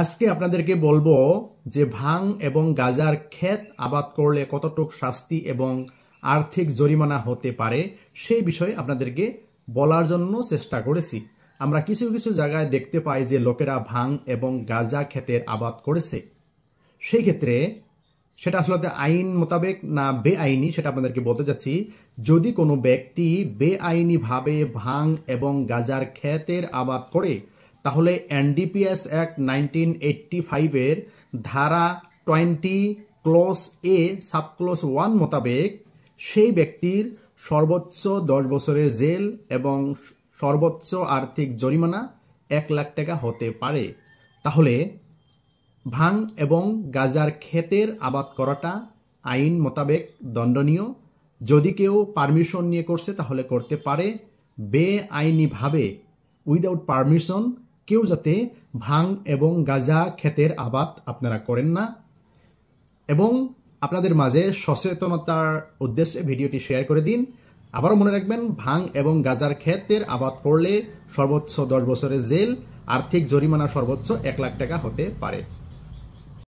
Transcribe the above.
আজকে আপনাদেরকে বলবো যে ভাং এবং গাজার ক্ষেত আবাদ করলে কতটুক শাস্তি এবং আর্থিক জরিমানা হতে পারে সেই বিষয়ে আপনাদেরকে বলার জন্য চেষ্টা করেছি আমরা কিছু কিছু জায়গায় দেখতে পাই যে লোকেরা ভাং এবং গাজা ক্ষেতের আবাদ করেছে সেই ক্ষেত্রে সেটা আসলে আইন মোতাবেক না বেআইনি সেটা আপনাদেরকে বলতে চাচ্ছি যদি কোনো ব্যক্তি বেআইনিভাবে ভাং এবং গাজার ক্ষেতের আবাদ করে তাহলে এনডিপিএস অ্যাক্ট নাইনটিন এইটটি ফাইভের ধারা twenty clause A subclause one মোতাবেক সেই ব্যক্তির সর্বোচ্চ দশ বছরের জেল এবং সর্বোচ্চ আর্থিক জরিমানা এক লাখ টাকা হতে পারে তাহলে ভাং এবং গাজার ক্ষেতের আবাদ করাটা আইন মোতাবেক দণ্ডনীয় যদি কেউ পারমিশন নিয়ে করছে তাহলে করতে পারে বেআইনিভাবে উইদাউট পারমিশন কেউ যাতে ভাং এবং গাজা ক্ষেতের আবাদ আপনারা করেন না এবং আপনাদের মাঝে সচেতনতার উদ্দেশ্যে ভিডিওটি শেয়ার করে দিন আবারও মনে রাখবেন ভাং এবং গাজার ক্ষেতের আবাদ করলে সর্বোচ্চ দশ বছরের জেল আর্থিক জরিমানা সর্বোচ্চ এক লাখ টাকা হতে পারে